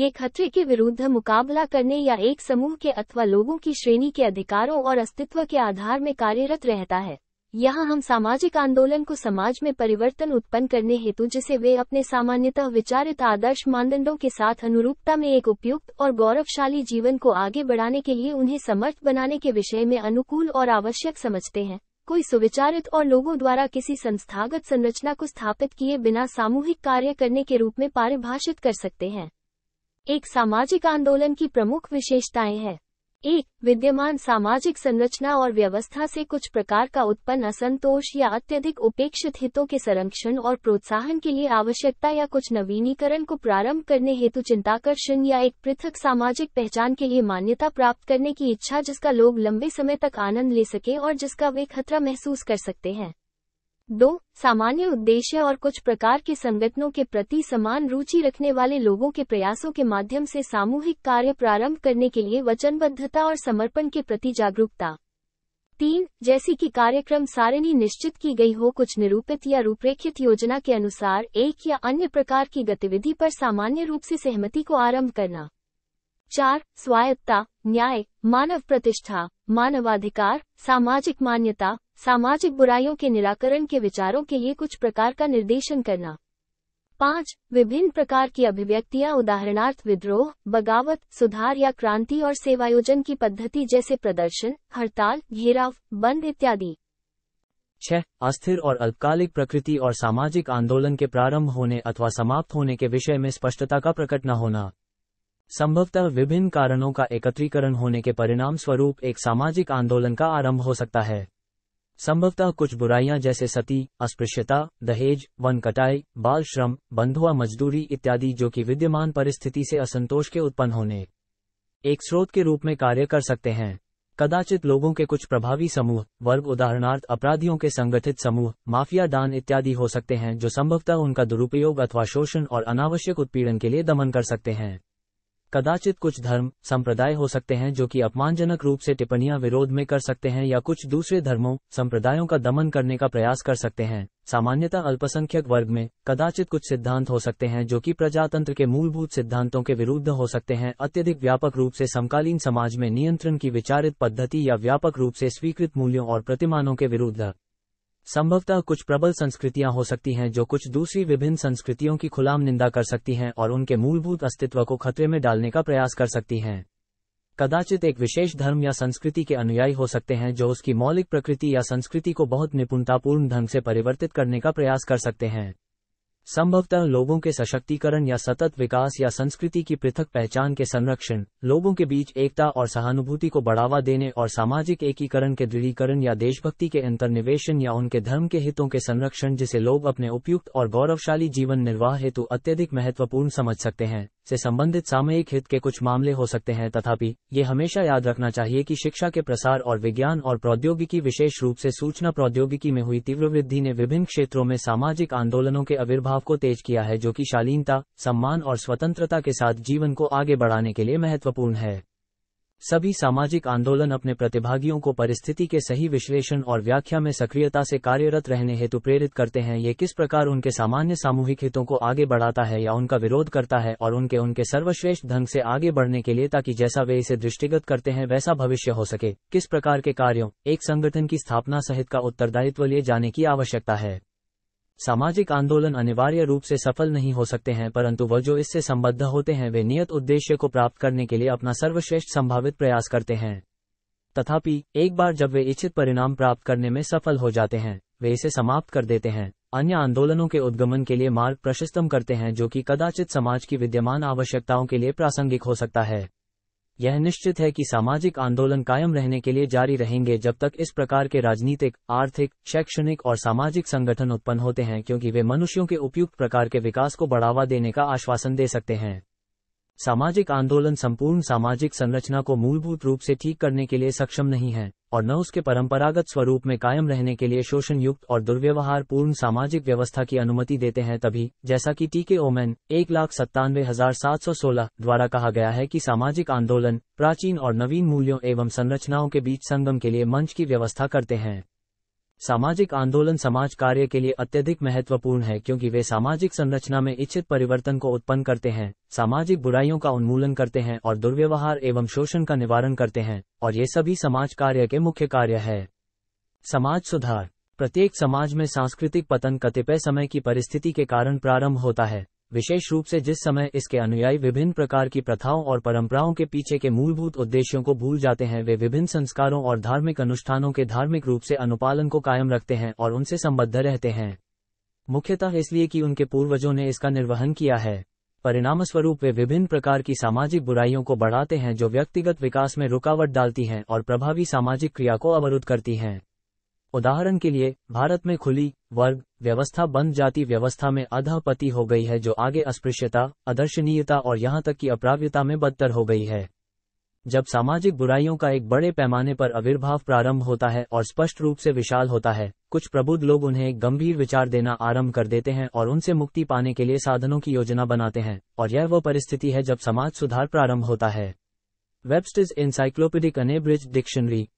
ये खतरे के विरुद्ध मुकाबला करने या एक समूह के अथवा लोगों की श्रेणी के अधिकारों और अस्तित्व के आधार में कार्यरत रहता है यहाँ हम सामाजिक आंदोलन को समाज में परिवर्तन उत्पन्न करने हेतु जिसे वे अपने सामान्यतः विचारित आदर्श मानदंडों के साथ अनुरूपता में एक उपयुक्त और गौरवशाली जीवन को आगे बढ़ाने के लिए उन्हें समर्थ बनाने के विषय में अनुकूल और आवश्यक समझते हैं कोई सुविचारित और लोगों द्वारा किसी संस्थागत संरचना को स्थापित किए बिना सामूहिक कार्य करने के रूप में पारिभाषित कर सकते हैं एक सामाजिक आंदोलन की प्रमुख विशेषताएं हैं एक विद्यमान सामाजिक संरचना और व्यवस्था से कुछ प्रकार का उत्पन्न असंतोष या अत्यधिक उपेक्षित हितों के संरक्षण और प्रोत्साहन के लिए आवश्यकता या कुछ नवीनीकरण को प्रारंभ करने हेतु चिंताकर्षण या एक पृथक सामाजिक पहचान के लिए मान्यता प्राप्त करने की इच्छा जिसका लोग लंबे समय तक आनंद ले सके और जिसका वे खतरा महसूस कर सकते हैं दो सामान्य उद्देश्य और कुछ प्रकार के संगठनों के प्रति समान रुचि रखने वाले लोगों के प्रयासों के माध्यम से सामूहिक कार्य प्रारंभ करने के लिए वचनबद्धता और समर्पण के प्रति जागरूकता तीन जैसी कि कार्यक्रम सारिणी निश्चित की गई हो कुछ निरूपित या रूपरेखित योजना के अनुसार एक या अन्य प्रकार की गतिविधि पर सामान्य रूप से सहमति को आरंभ करना चार स्वायत्ता न्याय मानव प्रतिष्ठा मानवाधिकार सामाजिक मान्यता सामाजिक बुराइयों के निराकरण के विचारों के लिए कुछ प्रकार का निर्देशन करना पाँच विभिन्न प्रकार की अभिव्यक्तियां उदाहरणार्थ विद्रोह बगावत सुधार या क्रांति और सेवायोजन की पद्धति जैसे प्रदर्शन हड़ताल घेराव बंद इत्यादि छह अस्थिर और अल्पकालिक प्रकृति और सामाजिक आंदोलन के प्रारंभ होने अथवा समाप्त होने के विषय में स्पष्टता का प्रकट न होना संभवतः विभिन्न कारणों का एकत्रीकरण होने के परिणाम स्वरूप एक सामाजिक आंदोलन का आरंभ हो सकता है संभवतः कुछ बुराइयां जैसे सती अस्पृश्यता दहेज वन कटाई बाल श्रम बंधुआ मजदूरी इत्यादि जो कि विद्यमान परिस्थिति से असंतोष के उत्पन्न होने एक स्रोत के रूप में कार्य कर सकते हैं कदाचित लोगों के कुछ प्रभावी समूह वर्ग उदाहरणार्थ अपराधियों के संगठित समूह माफिया दान इत्यादि हो सकते हैं जो संभवतः उनका दुरुपयोग अथवा शोषण और अनावश्यक उत्पीड़न के लिए दमन कर सकते हैं कदाचित कुछ धर्म संप्रदाय हो सकते हैं जो कि अपमानजनक रूप से टिप्पणियां विरोध में कर सकते हैं या कुछ दूसरे धर्मों संप्रदायों का दमन करने का प्रयास कर सकते हैं सामान्यतः अल्पसंख्यक वर्ग में कदाचित कुछ सिद्धांत हो सकते हैं जो कि प्रजातंत्र के मूलभूत सिद्धांतों के विरुद्ध हो सकते हैं अत्यधिक व्यापक रूप से समकालीन समाज में नियंत्रण की विचारित पद्धति या व्यापक रूप से स्वीकृत मूल्यों और प्रतिमानों के विरुद्ध संभवतः कुछ प्रबल संस्कृतियां हो सकती हैं जो कुछ दूसरी विभिन्न संस्कृतियों की खुलाम निंदा कर सकती हैं और उनके मूलभूत अस्तित्व को खतरे में डालने का प्रयास कर सकती हैं कदाचित एक विशेष धर्म या संस्कृति के अनुयायी हो सकते हैं जो उसकी मौलिक प्रकृति या संस्कृति को बहुत निपुणतापूर्ण ढंग से परिवर्तित करने का प्रयास कर सकते हैं संभवतः लोगों के सशक्तिकरण या सतत विकास या संस्कृति की पृथक पहचान के संरक्षण लोगों के बीच एकता और सहानुभूति को बढ़ावा देने और सामाजिक एकीकरण के दृढ़ीकरण या देशभक्ति के अंतर्निवेशन या उनके धर्म के हितों के संरक्षण जिसे लोग अपने उपयुक्त और गौरवशाली जीवन निर्वाह हेतु अत्यधिक महत्वपूर्ण समझ सकते हैं से संबंधित सामयिक हित के कुछ मामले हो सकते हैं तथापि ये हमेशा याद रखना चाहिए कि शिक्षा के प्रसार और विज्ञान और प्रौद्योगिकी विशेष रूप से सूचना प्रौद्योगिकी में हुई तीव्र वृद्धि ने विभिन्न क्षेत्रों में सामाजिक आंदोलनों के आविर्भाव को तेज किया है जो कि शालीनता सम्मान और स्वतंत्रता के साथ जीवन को आगे बढ़ाने के लिए महत्वपूर्ण है सभी सामाजिक आंदोलन अपने प्रतिभागियों को परिस्थिति के सही विश्लेषण और व्याख्या में सक्रियता से कार्यरत रहने हेतु प्रेरित करते हैं ये किस प्रकार उनके सामान्य सामूहिक हितों को आगे बढ़ाता है या उनका विरोध करता है और उनके उनके सर्वश्रेष्ठ ढंग से आगे बढ़ने के लिए ताकि जैसा वे इसे दृष्टिगत करते हैं वैसा भविष्य हो सके किस प्रकार के कार्यों एक संगठन की स्थापना सहित का उत्तरदायित्व लिए जाने की आवश्यकता है सामाजिक आंदोलन अनिवार्य रूप से सफल नहीं हो सकते हैं परंतु वह जो इससे संबद्ध होते हैं वे नियत उद्देश्य को प्राप्त करने के लिए अपना सर्वश्रेष्ठ संभावित प्रयास करते हैं तथापि एक बार जब वे इच्छित परिणाम प्राप्त करने में सफल हो जाते हैं वे इसे समाप्त कर देते हैं अन्य आंदोलनों के उद्गमन के लिए मार्ग प्रशस्तम करते हैं जो कि कदाचित समाज की विद्यमान आवश्यकताओं के लिए प्रासंगिक हो सकता है यह निश्चित है कि सामाजिक आंदोलन कायम रहने के लिए जारी रहेंगे जब तक इस प्रकार के राजनीतिक आर्थिक शैक्षणिक और सामाजिक संगठन उत्पन्न होते हैं क्योंकि वे मनुष्यों के उपयुक्त प्रकार के विकास को बढ़ावा देने का आश्वासन दे सकते हैं सामाजिक आंदोलन संपूर्ण सामाजिक संरचना को मूलभूत रूप से ठीक करने के लिए सक्षम नहीं है और न उसके परंपरागत स्वरूप में कायम रहने के लिए शोषण युक्त और दुर्व्यवहार पूर्ण सामाजिक व्यवस्था की अनुमति देते हैं तभी जैसा कि टीके ओमेन एक लाख सत्तानवे हजार सात सौ सोलह द्वारा कहा गया है कि सामाजिक आंदोलन प्राचीन और नवीन मूल्यों एवं संरचनाओं के बीच संगम के लिए मंच की व्यवस्था करते हैं सामाजिक आंदोलन समाज कार्य के लिए अत्यधिक महत्वपूर्ण है क्योंकि वे सामाजिक संरचना में इच्छित परिवर्तन को उत्पन्न करते हैं सामाजिक बुराइयों का उन्मूलन करते हैं और दुर्व्यवहार एवं शोषण का निवारण करते हैं और ये सभी समाज कार्य के मुख्य कार्य है समाज सुधार प्रत्येक समाज में सांस्कृतिक पतन कतिपय समय की परिस्थिति के कारण प्रारंभ होता है विशेष रूप से जिस समय इसके अनुयायी विभिन्न प्रकार की प्रथाओं और परंपराओं के पीछे के मूलभूत उद्देश्यों को भूल जाते हैं वे विभिन्न संस्कारों और धार्मिक अनुष्ठानों के धार्मिक रूप से अनुपालन को कायम रखते हैं और उनसे संबद्ध रहते हैं मुख्यतः इसलिए कि उनके पूर्वजों ने इसका निर्वहन किया है परिणामस्वरूप वे विभिन्न प्रकार की सामाजिक बुराइयों को बढ़ाते हैं जो व्यक्तिगत विकास में रुकावट डालती हैं और प्रभावी सामाजिक क्रिया को अवरुद्ध करती हैं उदाहरण के लिए भारत में खुली वर्ग व्यवस्था बंद जाति व्यवस्था में अधपति हो गई है जो आगे अस्पृश्यता अदर्शनीयता और यहाँ तक की अप्राव्यता में बदतर हो गई है जब सामाजिक बुराइयों का एक बड़े पैमाने पर आविर्भाव प्रारंभ होता है और स्पष्ट रूप से विशाल होता है कुछ प्रबुद्ध लोग उन्हें एक गंभीर विचार देना आरंभ कर देते हैं और उनसे मुक्ति पाने के लिए साधनों की योजना बनाते हैं और यह वह परिस्थिति है जब समाज सुधार प्रारंभ होता है वेबस्टिज इंसाइक्लोपीडिक अनेब्रिज डिक्शनरी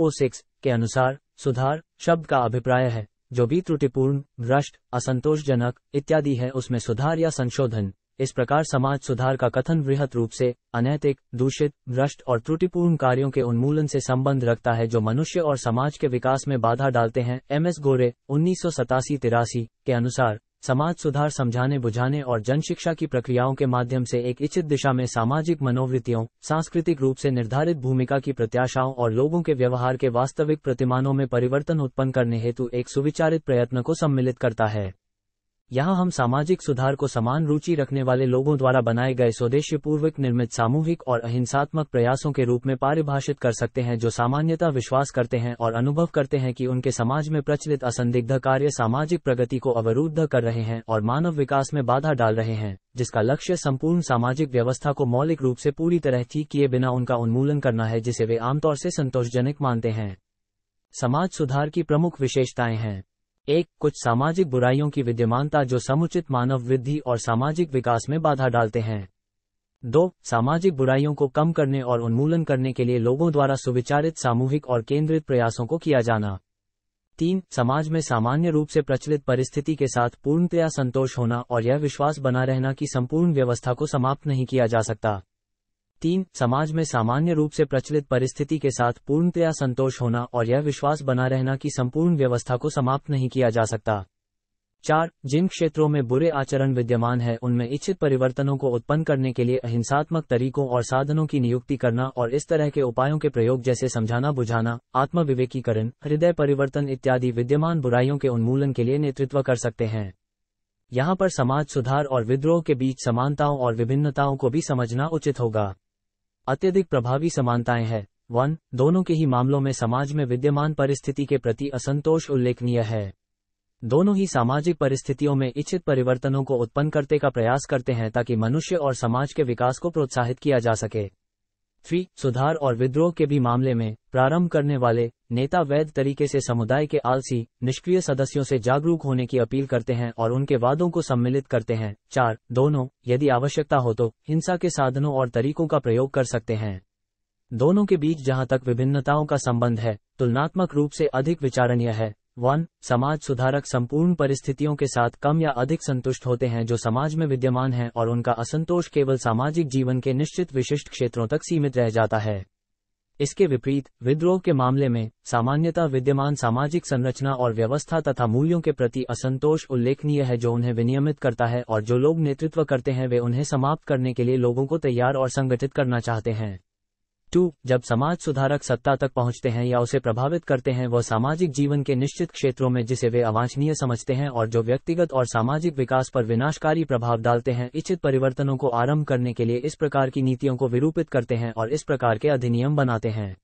ओ सिक्स के अनुसार सुधार शब्द का अभिप्राय है जो भी त्रुटिपूर्ण भ्रष्ट असंतोषजनक इत्यादि है उसमें सुधार या संशोधन इस प्रकार समाज सुधार का कथन वृहत रूप से अनैतिक दूषित भ्रष्ट और त्रुटिपूर्ण कार्यों के उन्मूलन से संबंध रखता है जो मनुष्य और समाज के विकास में बाधा डालते हैं एम एस गोरे उन्नीस सौ के अनुसार समाज सुधार समझाने बुझाने और जनशिक्षा की प्रक्रियाओं के माध्यम से एक इच्छित दिशा में सामाजिक मनोवृत्तियों सांस्कृतिक रूप से निर्धारित भूमिका की प्रत्याशाओं और लोगों के व्यवहार के वास्तविक प्रतिमानों में परिवर्तन उत्पन्न करने हेतु एक सुविचारित प्रयत्न को सम्मिलित करता है यहाँ हम सामाजिक सुधार को समान रुचि रखने वाले लोगों द्वारा बनाए गए स्वदेशी पूर्वक निर्मित सामूहिक और अहिंसात्मक प्रयासों के रूप में परिभाषित कर सकते हैं जो सामान्यता विश्वास करते हैं और अनुभव करते हैं कि उनके समाज में प्रचलित असंदिग्ध कार्य सामाजिक प्रगति को अवरुद्ध कर रहे हैं और मानव विकास में बाधा डाल रहे हैं जिसका लक्ष्य संपूर्ण सामाजिक व्यवस्था को मौलिक रूप से पूरी तरह ठीक किए बिना उनका उन्मूलन करना है जिसे वे आमतौर से संतोषजनक मानते हैं समाज सुधार की प्रमुख विशेषताएं हैं एक कुछ सामाजिक बुराइयों की विद्यमानता जो समुचित मानव वृद्धि और सामाजिक विकास में बाधा डालते हैं दो सामाजिक बुराइयों को कम करने और उन्मूलन करने के लिए लोगों द्वारा सुविचारित सामूहिक और केंद्रित प्रयासों को किया जाना तीन समाज में सामान्य रूप से प्रचलित परिस्थिति के साथ पूर्णतया संतोष होना और यह विश्वास बना रहना कि संपूर्ण व्यवस्था को समाप्त नहीं किया जा सकता तीन समाज में सामान्य रूप से प्रचलित परिस्थिति के साथ पूर्णतया संतोष होना और यह विश्वास बना रहना कि संपूर्ण व्यवस्था को समाप्त नहीं किया जा सकता चार जिन क्षेत्रों में बुरे आचरण विद्यमान है उनमें इच्छित परिवर्तनों को उत्पन्न करने के लिए अहिंसात्मक तरीकों और साधनों की नियुक्ति करना और इस तरह के उपायों के प्रयोग जैसे समझाना बुझाना आत्मविवेकीकरण हृदय परिवर्तन इत्यादि विद्यमान बुराइयों के उन्मूलन के लिए नेतृत्व कर सकते हैं यहाँ पर समाज सुधार और विद्रोह के बीच समानताओं और विभिन्नताओं को भी समझना उचित होगा अत्यधिक प्रभावी समानताएं हैं वन दोनों के ही मामलों में समाज में विद्यमान परिस्थिति के प्रति असंतोष उल्लेखनीय है दोनों ही सामाजिक परिस्थितियों में इच्छित परिवर्तनों को उत्पन्न करते का प्रयास करते हैं ताकि मनुष्य और समाज के विकास को प्रोत्साहित किया जा सके फी सुधार और विद्रोह के भी मामले में प्रारंभ करने वाले नेता वैध तरीके से समुदाय के आलसी निष्क्रिय सदस्यों से जागरूक होने की अपील करते हैं और उनके वादों को सम्मिलित करते हैं चार दोनों यदि आवश्यकता हो तो हिंसा के साधनों और तरीकों का प्रयोग कर सकते हैं दोनों के बीच जहां तक विभिन्नताओं का संबंध है तुलनात्मक रूप से अधिक विचारणीय है वन समाज सुधारक संपूर्ण परिस्थितियों के साथ कम या अधिक संतुष्ट होते हैं जो समाज में विद्यमान हैं और उनका असंतोष केवल सामाजिक जीवन के निश्चित विशिष्ट क्षेत्रों तक सीमित रह जाता है इसके विपरीत विद्रोह के मामले में सामान्यतः विद्यमान सामाजिक संरचना और व्यवस्था तथा मूल्यों के प्रति असंतोष उल्लेखनीय है जो उन्हें विनियमित करता है और जो लोग नेतृत्व करते हैं वे उन्हें समाप्त करने के लिए लोगों को तैयार और संगठित करना चाहते हैं टू जब समाज सुधारक सत्ता तक पहुंचते हैं या उसे प्रभावित करते हैं वह सामाजिक जीवन के निश्चित क्षेत्रों में जिसे वे अवांछनीय समझते हैं और जो व्यक्तिगत और सामाजिक विकास पर विनाशकारी प्रभाव डालते हैं इच्छित परिवर्तनों को आरंभ करने के लिए इस प्रकार की नीतियों को विरूपित करते हैं और इस प्रकार के अधिनियम बनाते हैं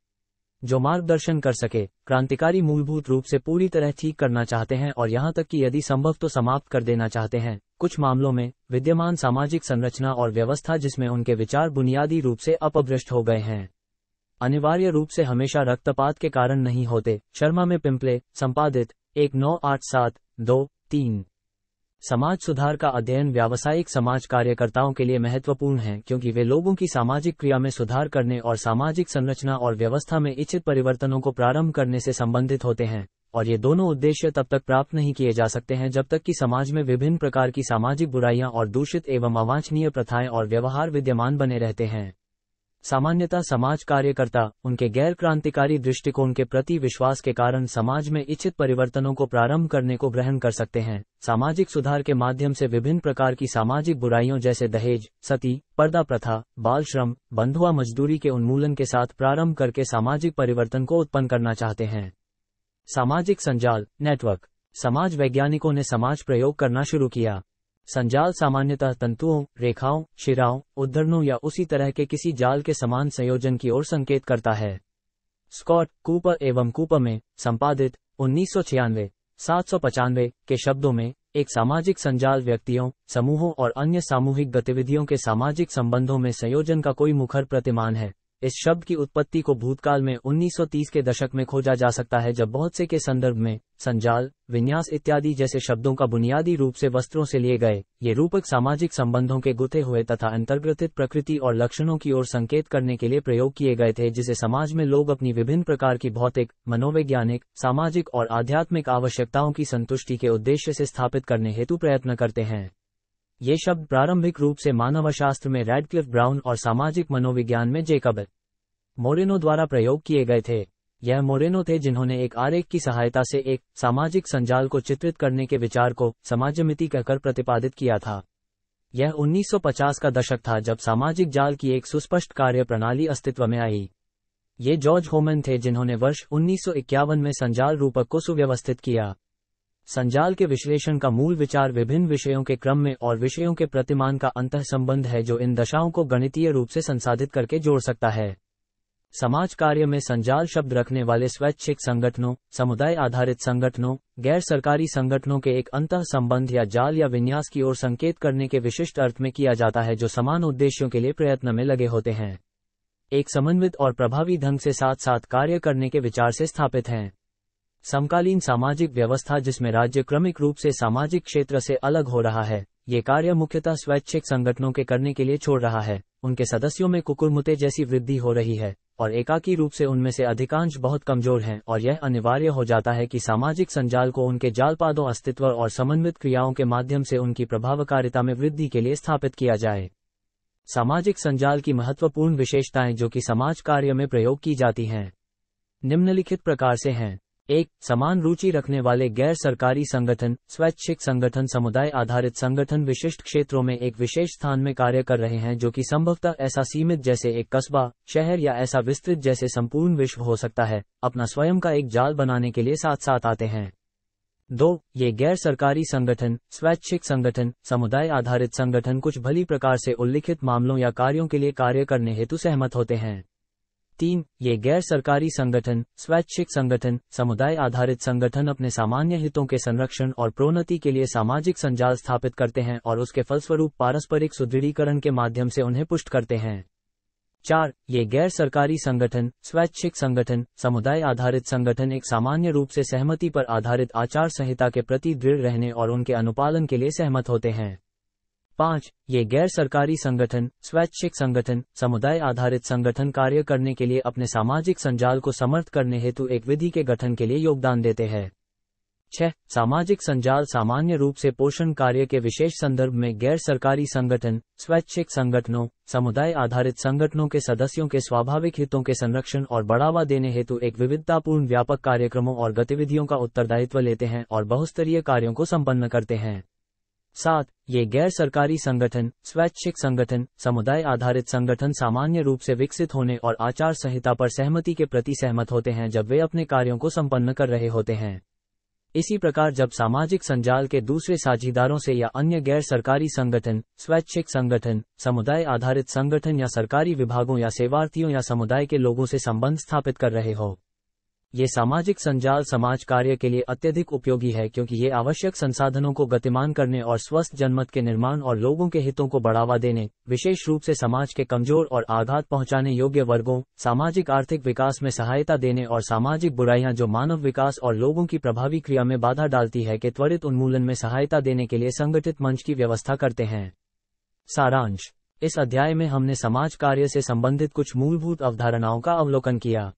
जो मार्गदर्शन कर सके क्रांतिकारी मूलभूत रूप से पूरी तरह ठीक करना चाहते हैं और यहाँ तक कि यदि संभव तो समाप्त कर देना चाहते हैं कुछ मामलों में विद्यमान सामाजिक संरचना और व्यवस्था जिसमें उनके विचार बुनियादी रूप से अपभ्रष्ट हो गए हैं अनिवार्य रूप से हमेशा रक्तपात के कारण नहीं होते शर्मा में पिंपले संपादित एक नौ आठ सात दो तीन समाज सुधार का अध्ययन व्यावसायिक समाज कार्यकर्ताओं के लिए महत्वपूर्ण है क्योंकि वे लोगों की सामाजिक क्रिया में सुधार करने और सामाजिक संरचना और व्यवस्था में इच्छित परिवर्तनों को प्रारंभ करने से संबंधित होते हैं और ये दोनों उद्देश्य तब तक प्राप्त नहीं किए जा सकते हैं जब तक कि समाज में विभिन्न प्रकार की सामाजिक बुराइयां और दूषित एवं अवांछनीय प्रथाएं और व्यवहार विद्यमान बने रहते हैं सामान्यतः समाज कार्यकर्ता उनके गैर क्रांतिकारी दृष्टिकोण के प्रति विश्वास के कारण समाज में इच्छित परिवर्तनों को प्रारंभ करने को ग्रहण कर सकते हैं सामाजिक सुधार के माध्यम से विभिन्न प्रकार की सामाजिक बुराइयों जैसे दहेज सती पर्दा प्रथा बाल श्रम बंधुआ मजदूरी के उन्मूलन के साथ प्रारंभ करके सामाजिक परिवर्तन को उत्पन्न करना चाहते हैं सामाजिक संजाल नेटवर्क समाज वैज्ञानिकों ने समाज प्रयोग करना शुरू किया संजाल सामान्यतः तंतुओं रेखाओं शिराओं उद्धरणों या उसी तरह के किसी जाल के समान संयोजन की ओर संकेत करता है स्कॉट कूपर एवं कूपर में संपादित उन्नीस सौ छियानवे सात सौ पचानवे के शब्दों में एक सामाजिक संजाल व्यक्तियों समूहों और अन्य सामूहिक गतिविधियों के सामाजिक संबंधों में संयोजन का कोई मुखर प्रतिमान है इस शब्द की उत्पत्ति को भूतकाल में 1930 के दशक में खोजा जा सकता है जब बहुत से के संदर्भ में संजाल विन्यास इत्यादि जैसे शब्दों का बुनियादी रूप से वस्त्रों से लिए गए ये रूपक सामाजिक संबंधों के गुथे हुए तथा अंतर्ग्रथित प्रकृति और लक्षणों की ओर संकेत करने के लिए प्रयोग किए गए थे जिसे समाज में लोग अपनी विभिन्न प्रकार की भौतिक मनोवैज्ञानिक सामाजिक और आध्यात्मिक आवश्यकताओं की संतुष्टि के उद्देश्य से स्थापित करने हेतु प्रयत्न करते हैं ये शब्द प्रारंभिक रूप से मानवशास्त्र में रेडक्लिफ ब्राउन और सामाजिक मनोविज्ञान में जेकब मोरेनो द्वारा प्रयोग किए गए थे यह मोरेनो थे जिन्होंने एक आरेख की सहायता से एक सामाजिक संजाल को चित्रित करने के विचार को समाजमिति कहकर प्रतिपादित किया था यह 1950 का दशक था जब सामाजिक जाल की एक सुस्पष्ट कार्य प्रणाली अस्तित्व में आई ये जॉर्ज होमन थे जिन्होंने वर्ष उन्नीस में संजाल रूपक को सुव्यवस्थित किया संजाल के विश्लेषण का मूल विचार विभिन्न विषयों के क्रम में और विषयों के प्रतिमान का अंतः संबंध है जो इन दशाओं को गणितीय रूप से संसाधित करके जोड़ सकता है समाज कार्य में संजाल शब्द रखने वाले स्वैच्छिक संगठनों समुदाय आधारित संगठनों गैर सरकारी संगठनों के एक अंत संबंध या जाल या विन्यास की ओर संकेत करने के विशिष्ट अर्थ में किया जाता है जो समान उद्देश्यों के लिए प्रयत्न में लगे होते हैं एक समन्वित और प्रभावी ढंग से साथ साथ कार्य करने के विचार से स्थापित हैं समकालीन सामाजिक व्यवस्था जिसमें राज्य क्रमिक रूप से सामाजिक क्षेत्र से अलग हो रहा है ये कार्य मुख्यतः स्वैच्छिक संगठनों के करने के लिए छोड़ रहा है उनके सदस्यों में कुकुरमुते जैसी वृद्धि हो रही है और एकाकी रूप से उनमें से अधिकांश बहुत कमजोर हैं और यह अनिवार्य हो जाता है कि सामाजिक संजाल को उनके जालपादों अस्तित्व और समन्वित क्रियाओं के माध्यम से उनकी प्रभावकारिता में वृद्धि के लिए स्थापित किया जाए सामाजिक संजाल की महत्वपूर्ण विशेषताएं जो कि समाज कार्य में प्रयोग की जाती हैं निम्नलिखित प्रकार से हैं एक समान रुचि रखने वाले गैर सरकारी संगठन स्वैच्छिक संगठन समुदाय आधारित संगठन विशिष्ट क्षेत्रों में एक विशेष स्थान में कार्य कर रहे हैं जो कि संभवतः ऐसा सीमित जैसे एक कस्बा शहर या ऐसा विस्तृत जैसे संपूर्ण विश्व हो सकता है अपना स्वयं का एक जाल बनाने के लिए साथ साथ आते हैं दो ये गैर सरकारी संगठन स्वैच्छिक संगठन समुदाय आधारित संगठन कुछ भली प्रकार से उल्लिखित मामलों या कार्यों के लिए कार्य करने हेतु सहमत होते हैं तीन ये गैर सरकारी संगठन स्वैच्छिक संगठन समुदाय आधारित संगठन अपने सामान्य हितों के संरक्षण और प्रोन्नति के लिए सामाजिक संजाल स्थापित करते हैं और उसके फलस्वरूप पारस्परिक सुदृढ़ीकरण के माध्यम से उन्हें पुष्ट करते हैं चार ये गैर सरकारी संगठन स्वैच्छिक संगठन समुदाय आधारित संगठन एक सामान्य रूप से सहमति पर आधारित आचार संहिता के प्रति दृढ़ रहने और उनके अनुपालन के लिए सहमत होते हैं पाँच ये गैर सरकारी संगठन स्वैच्छिक संगठन समुदाय आधारित संगठन कार्य करने के लिए अपने सामाजिक संजाल को समर्थ करने हेतु एक विधि के गठन के लिए योगदान देते हैं छह सामाजिक संजाल सामान्य रूप से पोषण कार्य के विशेष संदर्भ में गैर सरकारी संगठन स्वैच्छिक संगठनों समुदाय आधारित संगठनों के सदस्यों के स्वाभाविक हितों के संरक्षण और बढ़ावा देने हेतु एक विविधतापूर्ण व्यापक कार्यक्रमों और गतिविधियों का उत्तरदायित्व लेते हैं और बहुस्तरीय कार्यों को संपन्न करते हैं साथ ये गैर सरकारी संगठन स्वैच्छिक संगठन समुदाय आधारित संगठन सामान्य रूप से विकसित होने और आचार संहिता पर सहमति के प्रति सहमत होते हैं जब वे अपने कार्यों को संपन्न कर रहे होते हैं इसी प्रकार जब सामाजिक संजाल के दूसरे साझीदारों से या अन्य गैर सरकारी संगठन स्वैच्छिक संगठन समुदाय आधारित संगठन या सरकारी विभागों या सेवार्थियों या समुदाय के लोगों से संबंध स्थापित कर रहे हो ये सामाजिक संजाल समाज कार्य के लिए अत्यधिक उपयोगी है क्योंकि ये आवश्यक संसाधनों को गतिमान करने और स्वस्थ जनमत के निर्माण और लोगों के हितों को बढ़ावा देने विशेष रूप से समाज के कमजोर और आघात पहुंचाने योग्य वर्गों सामाजिक आर्थिक विकास में सहायता देने और सामाजिक बुराइयां जो मानव विकास और लोगों की प्रभावी क्रिया में बाधा डालती है के त्वरित उन्मूलन में सहायता देने के लिए संगठित मंच की व्यवस्था करते हैं सारांश इस अध्याय में हमने समाज कार्य से संबंधित कुछ मूलभूत अवधारणाओं का अवलोकन किया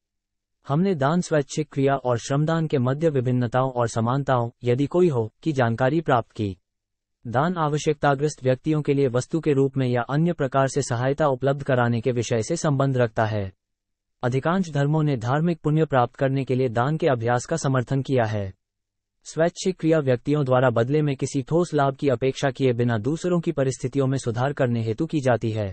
हमने दान स्वैच्छिक क्रिया और श्रमदान के मध्य विभिन्नताओं और समानताओं यदि कोई हो की जानकारी प्राप्त की दान आवश्यकताग्रस्त व्यक्तियों के लिए वस्तु के रूप में या अन्य प्रकार से सहायता उपलब्ध कराने के विषय से संबंध रखता है अधिकांश धर्मों ने धार्मिक पुण्य प्राप्त करने के लिए दान के अभ्यास का समर्थन किया है स्वैच्छिक क्रिया व्यक्तियों द्वारा बदले में किसी ठोस लाभ की अपेक्षा किए बिना दूसरों की परिस्थितियों में सुधार करने हेतु की जाती है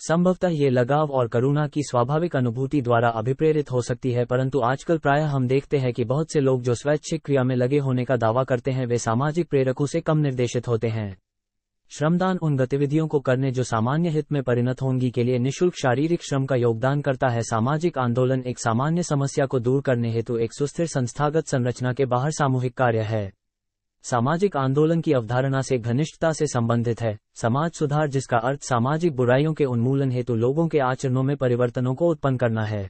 संभवतः ये लगाव और करुणा की स्वाभाविक अनुभूति द्वारा अभिप्रेरित हो सकती है परंतु आजकल प्राय हम देखते हैं कि बहुत से लोग जो स्वैच्छिक क्रिया में लगे होने का दावा करते हैं वे सामाजिक प्रेरकों से कम निर्देशित होते हैं श्रमदान उन गतिविधियों को करने जो सामान्य हित में परिणत होंगी के लिए निशुल्क शारीरिक श्रम का योगदान करता है सामाजिक आंदोलन एक सामान्य समस्या को दूर करने हेतु एक सुस्थिर संस्थागत संरचना के बाहर सामूहिक कार्य है सामाजिक आंदोलन की अवधारणा से घनिष्ठता से संबंधित है समाज सुधार जिसका अर्थ सामाजिक बुराइयों के उन्मूलन हेतु लोगों के आचरणों में परिवर्तनों को उत्पन्न करना है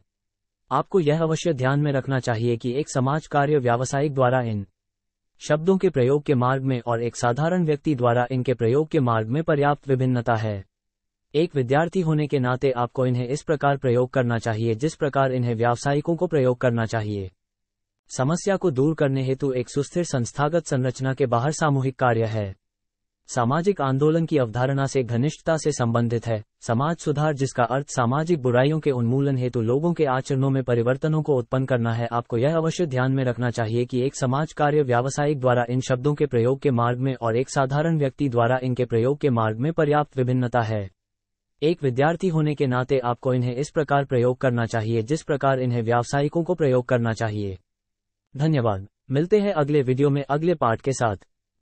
आपको यह अवश्य ध्यान में रखना चाहिए कि एक समाज कार्य व्यावसायिक द्वारा इन शब्दों के प्रयोग के मार्ग में और एक साधारण व्यक्ति द्वारा इनके प्रयोग के मार्ग में पर्याप्त विभिन्नता है एक विद्यार्थी होने के नाते आपको इन्हें इस प्रकार प्रयोग करना चाहिए जिस प्रकार इन्हें व्यावसायिकों को प्रयोग करना चाहिए समस्या को दूर करने हेतु एक सुस्थिर संस्थागत संरचना के बाहर सामूहिक कार्य है सामाजिक आंदोलन की अवधारणा से घनिष्ठता से संबंधित है समाज सुधार जिसका अर्थ सामाजिक बुराइयों के उन्मूलन हेतु लोगों के आचरणों में परिवर्तनों को उत्पन्न करना है आपको यह अवश्य ध्यान में रखना चाहिए कि एक समाज कार्य व्यावसायिक द्वारा इन शब्दों के प्रयोग के मार्ग में और एक साधारण व्यक्ति द्वारा इनके प्रयोग के मार्ग में पर्याप्त विभिन्नता है एक विद्यार्थी होने के नाते आपको इन्हें इस प्रकार प्रयोग करना चाहिए जिस प्रकार इन्हें व्यावसायिकों को प्रयोग करना चाहिए धन्यवाद मिलते हैं अगले वीडियो में अगले पार्ट के साथ